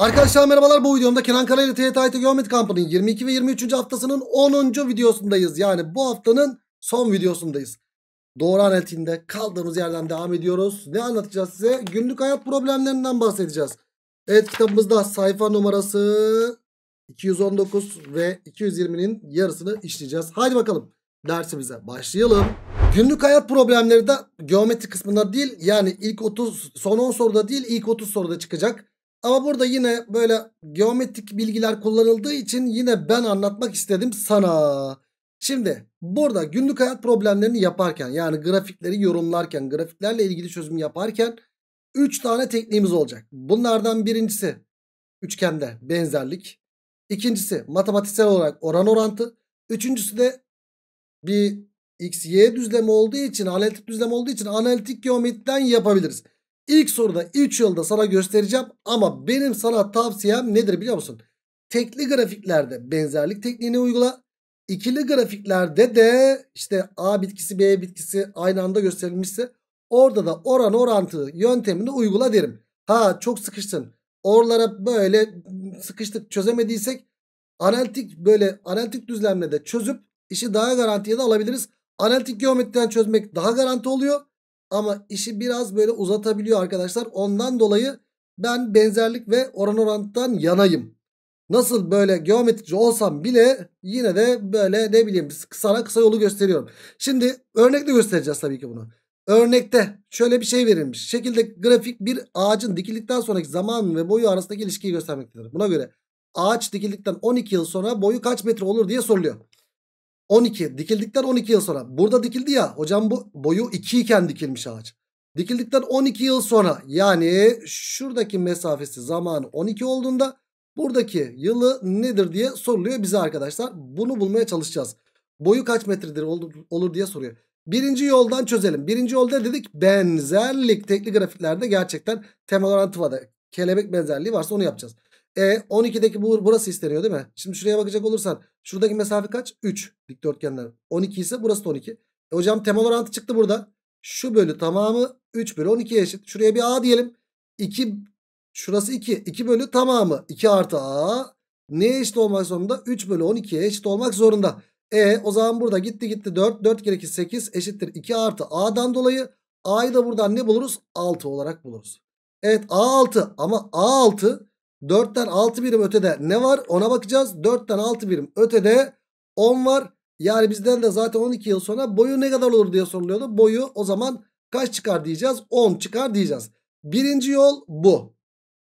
Arkadaşlar merhabalar bu videomda Kenan Kara ile TYT Geometri Kampı'nın 22 ve 23. haftasının 10. videosundayız. Yani bu haftanın son videosundayız. Doğru analitiğinde kaldığımız yerden devam ediyoruz. Ne anlatacağız size? Günlük hayat problemlerinden bahsedeceğiz. Evet kitabımızda sayfa numarası 219 ve 220'nin yarısını işleyeceğiz. Haydi bakalım dersimize başlayalım. Günlük hayat problemleri de geometri kısmında değil yani ilk 30 son 10 soruda değil ilk 30 soruda çıkacak. Ama burada yine böyle geometrik bilgiler kullanıldığı için yine ben anlatmak istedim sana. Şimdi burada günlük hayat problemlerini yaparken yani grafikleri yorumlarken grafiklerle ilgili çözüm yaparken 3 tane tekniğimiz olacak. Bunlardan birincisi üçgende benzerlik. İkincisi matematiksel olarak oran orantı. Üçüncüsü de bir x y düzlemi olduğu için analitik düzlem olduğu için analitik geometriden yapabiliriz. İlk soruda 3 yılda sana göstereceğim ama benim sana tavsiyem nedir biliyor musun? Tekli grafiklerde benzerlik tekniğini uygula. İkili grafiklerde de işte A bitkisi B bitkisi aynı anda gösterilmişse orada da oran orantı yöntemini uygula derim. Ha çok sıkıştın. Oralara böyle sıkıştık çözemediysek analitik böyle analitik düzlemle de çözüp işi daha garantiye de alabiliriz. Analitik geometriden çözmek daha garanti oluyor. Ama işi biraz böyle uzatabiliyor arkadaşlar. Ondan dolayı ben benzerlik ve oran orantıdan yanayım. Nasıl böyle geometrici olsam bile yine de böyle ne bileyim sana kısa yolu gösteriyorum. Şimdi örnekle göstereceğiz tabii ki bunu. Örnekte şöyle bir şey verilmiş. Şekilde grafik bir ağacın dikildikten sonraki zaman ve boyu arasındaki ilişkiyi göstermektedir. Buna göre ağaç dikildikten 12 yıl sonra boyu kaç metre olur diye soruluyor. 12 dikildikten 12 yıl sonra. Burada dikildi ya hocam bu boyu 2 iken dikilmiş ağaç. Dikildikten 12 yıl sonra yani şuradaki mesafesi zamanı 12 olduğunda buradaki yılı nedir diye soruluyor bize arkadaşlar. Bunu bulmaya çalışacağız. Boyu kaç metredir olur diye soruyor. Birinci yoldan çözelim. Birinci yolda dedik benzerlik tekli grafiklerde gerçekten temel orantı var. Kelebek benzerliği varsa onu yapacağız. E 12'deki bu burası isteniyor değil mi? Şimdi şuraya bakacak olursan şuradaki mesafe kaç? 3 dikdörtgenler. 12 ise burası da 12. E hocam temel orantı çıktı burada. Şu bölü tamamı 3 bölü 12'ye eşit. Şuraya bir A diyelim. 2 şurası 2. 2 bölü tamamı 2 artı A neye eşit olmak zorunda? 3 bölü 12'ye eşit olmak zorunda. E o zaman burada gitti gitti 4. 4 kere 2 8 eşittir 2 artı A'dan dolayı A'yı da buradan ne buluruz? 6 olarak buluruz. Evet A6 ama A6 4'ten 6 birim ötede ne var ona bakacağız. 4'ten 6 birim ötede 10 var. Yani bizden de zaten 12 yıl sonra boyu ne kadar olur diye soruluyordu. Boyu o zaman kaç çıkar diyeceğiz? 10 çıkar diyeceğiz. Birinci yol bu.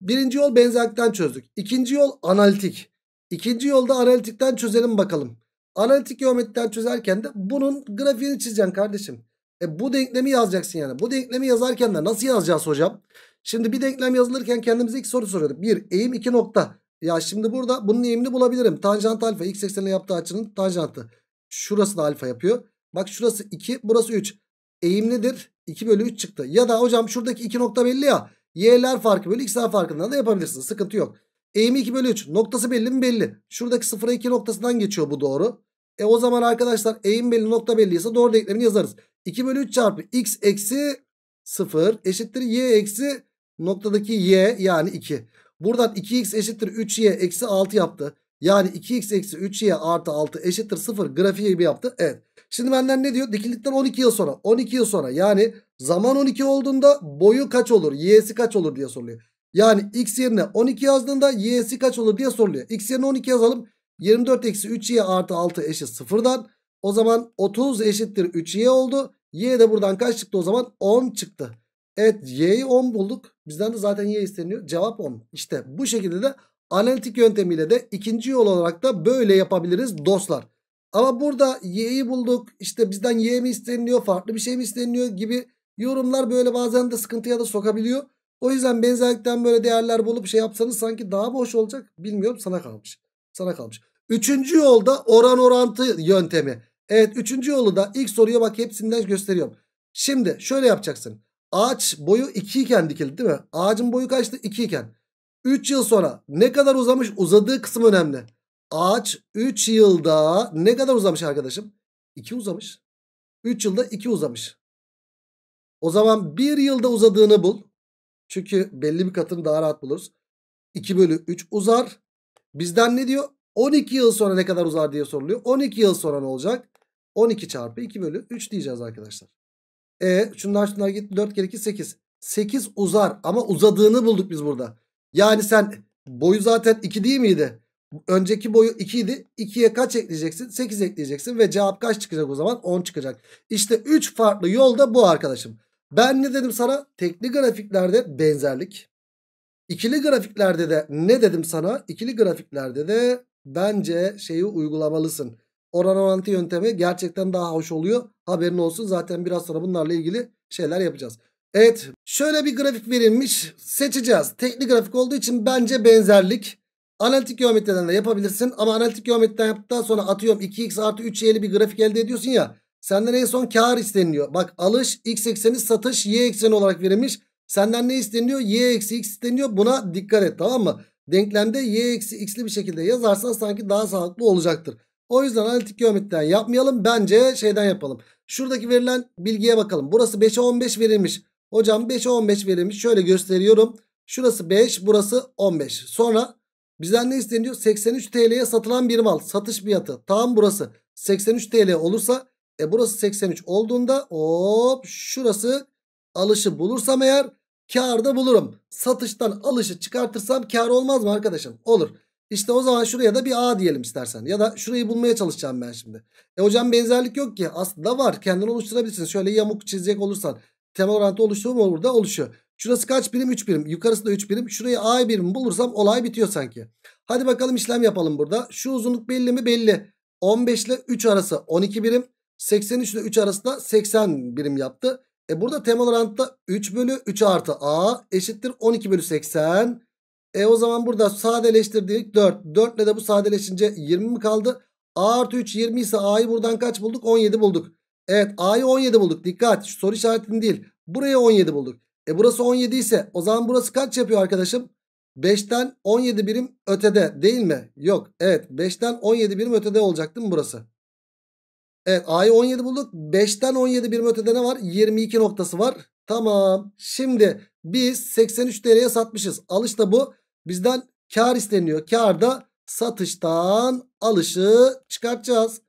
Birinci yol benzerlikten çözdük. İkinci yol analitik. İkinci yolda analitikten çözelim bakalım. Analitik geometriden çözerken de bunun grafiğini çizeceksin kardeşim. E bu denklemi yazacaksın yani. Bu denklemi yazarken de nasıl yazacağız hocam? Şimdi bir denklem yazılırken kendimize iki soru soruyorduk. Bir eğim iki nokta. Ya şimdi burada bunun eğimini bulabilirim. Tanjant alfa x eksenine yaptığı açının tanjantı. Şurası da alfa yapıyor. Bak şurası 2 burası 3. Eğim nedir? 2 bölü 3 çıktı. Ya da hocam şuradaki 2 nokta belli ya. Y'ler farkı bölü x'ler farkından da yapabilirsiniz. Sıkıntı yok. Eğim 2 bölü 3. Noktası belli mi? Belli. Şuradaki 0'a 2 noktasından geçiyor bu doğru. E o zaman arkadaşlar eğim belli nokta belliyse doğru denklemini yazarız. 2 bölü 3 çarpı x eksi 0 eşittir y eksi Noktadaki y yani 2. Buradan 2x eşittir 3y eksi 6 yaptı. Yani 2x eksi 3y artı 6 eşittir 0 grafiği mi yaptı? Evet. Şimdi benden ne diyor? Dikildikten 12 yıl sonra. 12 yıl sonra yani zaman 12 olduğunda boyu kaç olur? Y'si kaç olur diye soruluyor. Yani x yerine 12 yazdığında y'si kaç olur diye soruluyor. X yerine 12 yazalım. 24 eksi 3y artı 6 eşit 0'dan. O zaman 30 eşittir 3y oldu. Y de buradan kaç çıktı o zaman? 10 çıktı. Evet y'yi 10 bulduk. Bizden de zaten y isteniyor. Cevap 10. İşte bu şekilde de analitik yöntemiyle de ikinci yol olarak da böyle yapabiliriz dostlar. Ama burada y'yi bulduk. İşte bizden y mi isteniliyor farklı bir şey mi isteniliyor gibi yorumlar böyle bazen de sıkıntıya da sokabiliyor. O yüzden benzerlikten böyle değerler bulup şey yapsanız sanki daha boş olacak. Bilmiyorum sana kalmış. Sana kalmış. Üçüncü yolda oran orantı yöntemi. Evet üçüncü yolu da ilk soruya bak hepsinden gösteriyorum. Şimdi şöyle yapacaksın. Ağaç boyu 2 iken dikildi değil mi? Ağacın boyu kaçtı? 2 iken. 3 yıl sonra ne kadar uzamış? Uzadığı kısım önemli. Ağaç 3 yılda ne kadar uzamış arkadaşım? 2 uzamış. 3 yılda 2 uzamış. O zaman 1 yılda uzadığını bul. Çünkü belli bir katını daha rahat buluruz. 2 bölü 3 uzar. Bizden ne diyor? 12 yıl sonra ne kadar uzar diye soruluyor. 12 yıl sonra ne olacak? 12 çarpı 2 bölü 3 diyeceğiz arkadaşlar. E şunlar şunlar git 4 kere 2 8. 8 uzar ama uzadığını bulduk biz burada. Yani sen boyu zaten 2 değil miydi? Önceki boyu 2 idi. 2'ye kaç ekleyeceksin? 8 ekleyeceksin ve cevap kaç çıkacak o zaman? 10 çıkacak. İşte 3 farklı yol da bu arkadaşım. Ben ne dedim sana? Tekli grafiklerde benzerlik. İkili grafiklerde de ne dedim sana? İkili grafiklerde de bence şeyi uygulamalısın oran orantı yöntemi gerçekten daha hoş oluyor. Haberin olsun zaten biraz sonra bunlarla ilgili şeyler yapacağız. Evet şöyle bir grafik verilmiş seçeceğiz. Teknik grafik olduğu için bence benzerlik. Analitik geometriden de yapabilirsin ama analitik geometriden yaptıktan sonra atıyorum 2x artı 3y'li bir grafik elde ediyorsun ya. Senden en son kar isteniliyor. Bak alış x ekseni satış y ekseni olarak verilmiş. Senden ne isteniyor? y eksi x isteniyor. Buna dikkat et tamam mı? Denklemde y eksi x'li bir şekilde yazarsan sanki daha sağlıklı olacaktır. O yüzden analitik geometriden yapmayalım. Bence şeyden yapalım. Şuradaki verilen bilgiye bakalım. Burası 5'e 15 verilmiş. Hocam 5'e 15 verilmiş. Şöyle gösteriyorum. Şurası 5 burası 15. Sonra bizden ne isteniyor? 83 TL'ye satılan bir mal. Satış fiyatı. Tam burası. 83 TL olursa e burası 83 olduğunda hop şurası alışı bulursam eğer da bulurum. Satıştan alışı çıkartırsam kar olmaz mı arkadaşım? Olur. İşte o zaman şuraya da bir A diyelim istersen. Ya da şurayı bulmaya çalışacağım ben şimdi. E hocam benzerlik yok ki. Aslında var. Kendini oluşturabilirsin. Şöyle yamuk çizecek olursan. Temel orantı oluşuyor mu burada? Oluşuyor. Şurası kaç birim? 3 birim. Yukarısı da 3 birim. Şurayı A birim bulursam olay bitiyor sanki. Hadi bakalım işlem yapalım burada. Şu uzunluk belli mi? Belli. 15 ile 3 arası 12 birim. 83 ile 3 arası da 80 birim yaptı. E burada temel orantıda 3 bölü 3 artı A eşittir 12 bölü 80 e o zaman burada sadeleştirdik 4. 4 ile de bu sadeleşince 20 mi kaldı? A artı 3 20 ise A'yı buradan kaç bulduk? 17 bulduk. Evet A'yı 17 bulduk. Dikkat şu soru işaretini değil. Buraya 17 bulduk. E burası 17 ise o zaman burası kaç yapıyor arkadaşım? 5'ten 17 birim ötede değil mi? Yok. Evet 5'ten 17 birim ötede olacak değil mi burası? Evet A'yı 17 bulduk. 5'ten 17 birim ötede ne var? 22 noktası var. Tamam. Şimdi biz 83 TL'ye satmışız. Alış da bu. Bizden kar isteniyor. Kar da satıştan alışı çıkartacağız.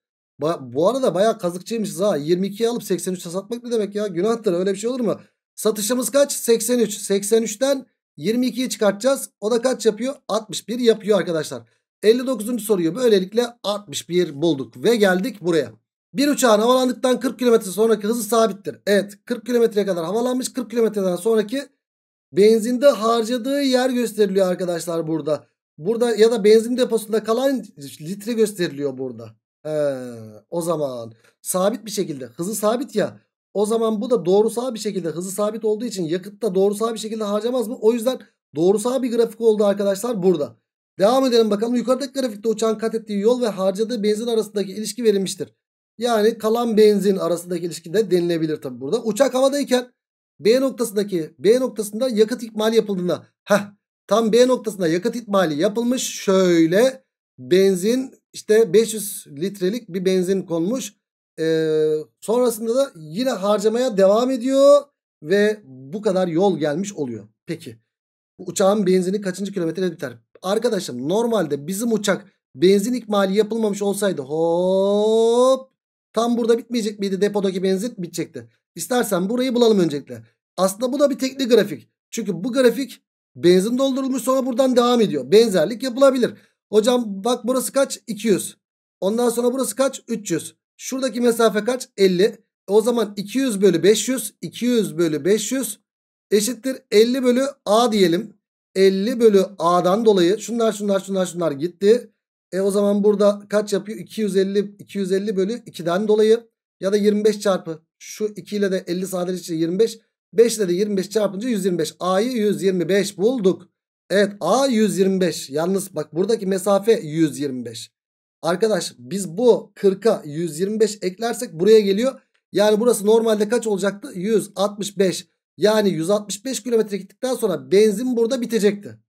Ba bu arada baya kazıkçıymışız ha. 22'ye alıp 83'e satmak ne demek ya? Günahtır öyle bir şey olur mu? Satışımız kaç? 83. 83'ten 22'yi çıkartacağız. O da kaç yapıyor? 61 yapıyor arkadaşlar. 59. soruyu böylelikle 61 bulduk ve geldik buraya. Bir uçağın havalandıktan 40 km sonraki hızı sabittir. Evet 40 kilometreye kadar havalanmış 40 kilometreden sonraki Benzinde harcadığı yer gösteriliyor arkadaşlar burada. Burada ya da benzin deposunda kalan litre gösteriliyor burada. He, o zaman sabit bir şekilde hızı sabit ya. O zaman bu da doğrusal bir şekilde hızı sabit olduğu için yakıt da doğrusal bir şekilde harcamaz mı? O yüzden doğrusal bir grafik oldu arkadaşlar burada. Devam edelim bakalım. Yukarıdaki grafikte uçağın kat ettiği yol ve harcadığı benzin arasındaki ilişki verilmiştir. Yani kalan benzin arasındaki ilişki de denilebilir tabi burada. Uçak havadayken B noktasındaki B noktasında yakıt ikmali yapıldığında heh, tam B noktasında yakıt ikmali yapılmış. Şöyle benzin işte 500 litrelik bir benzin konmuş. Ee, sonrasında da yine harcamaya devam ediyor ve bu kadar yol gelmiş oluyor. Peki uçağın benzini kaçıncı kilometrede biter? Arkadaşım normalde bizim uçak benzin ikmali yapılmamış olsaydı hop Tam burada bitmeyecek miydi depodaki benzin? Bitecekti. İstersen burayı bulalım öncelikle. Aslında bu da bir teknik grafik. Çünkü bu grafik benzin doldurulmuş sonra buradan devam ediyor. Benzerlik yapılabilir. Hocam bak burası kaç? 200. Ondan sonra burası kaç? 300. Şuradaki mesafe kaç? 50. E o zaman 200 bölü 500. 200 bölü 500 eşittir 50 bölü A diyelim. 50 bölü A'dan dolayı şunlar şunlar şunlar şunlar gitti. E o zaman burada kaç yapıyor? 250 250 bölü 2'den dolayı ya da 25 çarpı şu 2 ile de 50 sadeleşince 25. 5 ile de 25 çarpınca 125. A'yı 125 bulduk. Evet A 125. Yalnız bak buradaki mesafe 125. Arkadaş biz bu 40'a 125 eklersek buraya geliyor. Yani burası normalde kaç olacaktı? 165. Yani 165 kilometre gittikten sonra benzin burada bitecekti.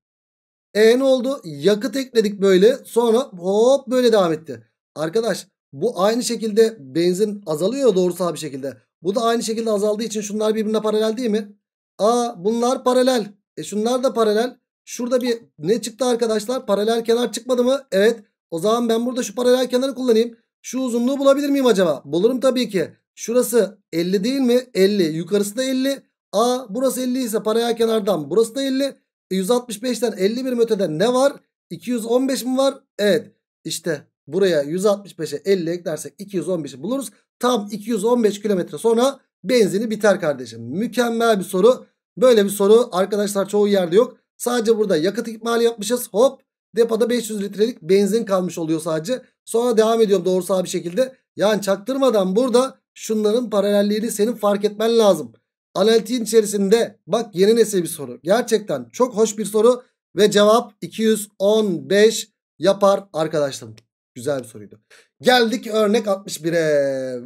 E ne oldu? Yakıt ekledik böyle. Sonra hop böyle devam etti. Arkadaş bu aynı şekilde benzin azalıyor doğrusal bir şekilde. Bu da aynı şekilde azaldığı için şunlar birbirine paralel değil mi? Aa bunlar paralel. E şunlar da paralel. Şurada bir ne çıktı arkadaşlar? Paralel kenar çıkmadı mı? Evet. O zaman ben burada şu paralel kenarı kullanayım. Şu uzunluğu bulabilir miyim acaba? Bulurum tabii ki. Şurası 50 değil mi? 50. Yukarısı da 50. A burası 50 ise paralel kenardan burası da 50. 165'ten 51 metrede ne var? 215 mi var? Evet. İşte buraya 165'e 50 eklersek 215'i buluruz. Tam 215 kilometre sonra benzini biter kardeşim. Mükemmel bir soru. Böyle bir soru arkadaşlar çoğu yerde yok. Sadece burada yakıt ikmali yapmışız. Hop depoda 500 litrelik benzin kalmış oluyor sadece. Sonra devam ediyorum doğrusal bir şekilde. Yani çaktırmadan burada şunların paralelliğini senin fark etmen lazım. Analitiğin içerisinde bak yeni nesil bir soru. Gerçekten çok hoş bir soru ve cevap 215 yapar arkadaşlarım. Güzel bir soruydu. Geldik örnek 61'e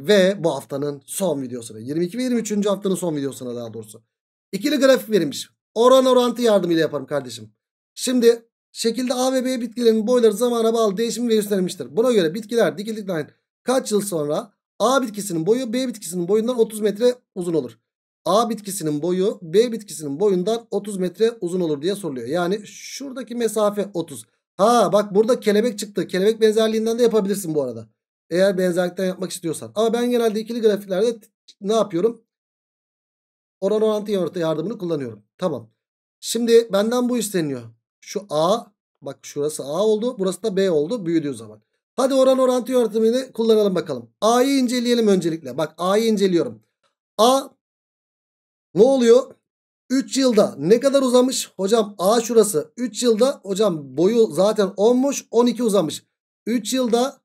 ve bu haftanın son videosuna. 22 ve 23. haftanın son videosuna daha doğrusu. İkili grafik verilmiş. Oran orantı yardımıyla yaparım kardeşim. Şimdi şekilde A ve B bitkilerinin boyları zamana bağlı değişimi ve üstlenmiştir. Buna göre bitkiler dikildikten kaç yıl sonra A bitkisinin boyu B bitkisinin boyundan 30 metre uzun olur. A bitkisinin boyu B bitkisinin boyundan 30 metre uzun olur diye soruluyor. Yani şuradaki mesafe 30. Ha bak burada kelebek çıktı. Kelebek benzerliğinden de yapabilirsin bu arada. Eğer benzerlikten yapmak istiyorsan. Ama ben genelde ikili grafiklerde ne yapıyorum? Oran orantı yardımını kullanıyorum. Tamam. Şimdi benden bu isteniyor. Şu A bak şurası A oldu. Burası da B oldu. Büyüdüğü zaman. Hadi oran orantı yardımını kullanalım bakalım. A'yı inceleyelim öncelikle. Bak A'yı inceliyorum. A ne oluyor? 3 yılda ne kadar uzamış? Hocam A şurası 3 yılda hocam boyu zaten 10'muş 12 uzamış. 3 yılda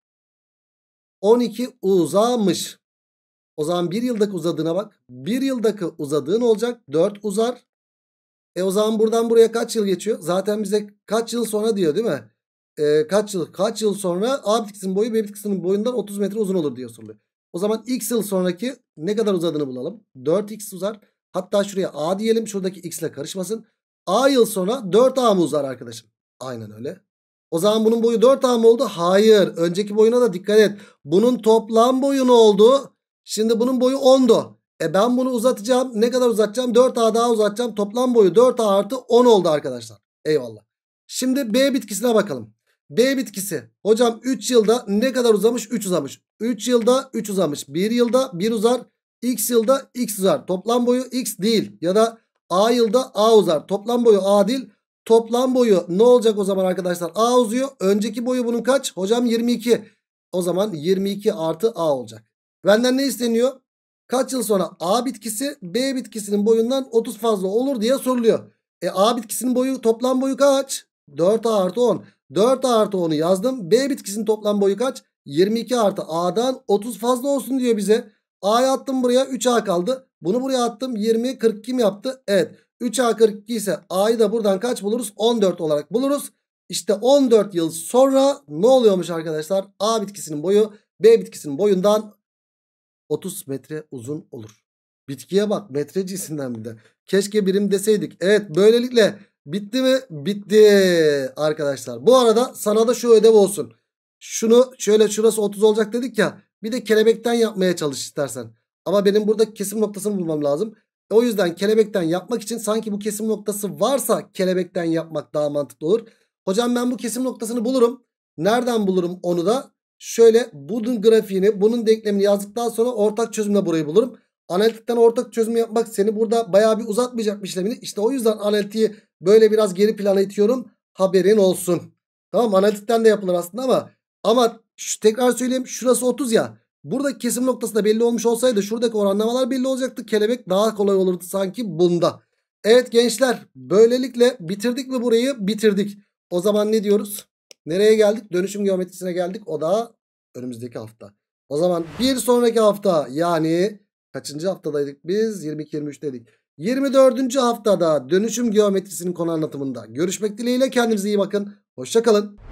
12 uzamış. O zaman 1 yıldaki uzadığına bak. 1 yıldaki uzadığın olacak 4 uzar. E o zaman buradan buraya kaç yıl geçiyor? Zaten bize kaç yıl sonra diyor değil mi? E, kaç yıl kaç yıl sonra A bitkisinin boyu B bitkisinin boyundan 30 metre uzun olur diyor soruluyor. O zaman x yıl sonraki ne kadar uzadığını bulalım. 4x uzar. Hatta şuraya A diyelim. Şuradaki X ile karışmasın. A yıl sonra 4A mı uzar arkadaşım? Aynen öyle. O zaman bunun boyu 4A mı oldu? Hayır. Önceki boyuna da dikkat et. Bunun toplam boyu ne oldu? Şimdi bunun boyu 10'du. E ben bunu uzatacağım. Ne kadar uzatacağım? 4A daha uzatacağım. Toplam boyu 4A artı 10 oldu arkadaşlar. Eyvallah. Şimdi B bitkisine bakalım. B bitkisi. Hocam 3 yılda ne kadar uzamış? 3 uzamış. 3 yılda 3 uzamış. 1 yılda 1 uzar. X yılda X uzar. Toplam boyu X değil. Ya da A yılda A uzar. Toplam boyu A değil. Toplam boyu ne olacak o zaman arkadaşlar? A uzuyor. Önceki boyu bunun kaç? Hocam 22. O zaman 22 artı A olacak. Benden ne isteniyor? Kaç yıl sonra A bitkisi B bitkisinin boyundan 30 fazla olur diye soruluyor. E A bitkisinin boyu toplam boyu kaç? 4A artı 10. 4A artı 10'u yazdım. B bitkisinin toplam boyu kaç? 22 artı A'dan 30 fazla olsun diyor bize. A'yı attım buraya 3A kaldı. Bunu buraya attım 20 40 kim yaptı? Evet 3A 42 ise A'yı da buradan kaç buluruz? 14 olarak buluruz. İşte 14 yıl sonra ne oluyormuş arkadaşlar? A bitkisinin boyu B bitkisinin boyundan 30 metre uzun olur. Bitkiye bak metre cinsinden bir de. Keşke birim deseydik. Evet böylelikle bitti mi? Bitti arkadaşlar. Bu arada sana da şu ödev olsun. Şunu şöyle şurası 30 olacak dedik ya. Bir de kelebekten yapmaya çalış istersen. Ama benim burada kesim noktasını bulmam lazım. E o yüzden kelebekten yapmak için sanki bu kesim noktası varsa kelebekten yapmak daha mantıklı olur. Hocam ben bu kesim noktasını bulurum. Nereden bulurum onu da? Şöyle bunun grafiğini, bunun denklemini yazdıktan sonra ortak çözümle burayı bulurum. Analitikten ortak çözümü yapmak seni burada bayağı bir uzatmayacak bir işlemini. İşte o yüzden analitiği böyle biraz geri plana itiyorum. Haberin olsun. Tamam analitikten de yapılır aslında ama ama şu, tekrar söyleyeyim şurası 30 ya. Buradaki kesim noktası da belli olmuş olsaydı şuradaki oranlamalar belli olacaktı. Kelebek daha kolay olurdu sanki bunda. Evet gençler böylelikle bitirdik mi burayı? Bitirdik. O zaman ne diyoruz? Nereye geldik? Dönüşüm geometrisine geldik. O da önümüzdeki hafta. O zaman bir sonraki hafta yani kaçıncı haftadaydık biz? 22-23 dedik. 24. haftada dönüşüm geometrisinin konu anlatımında görüşmek dileğiyle kendinize iyi bakın. Hoşçakalın.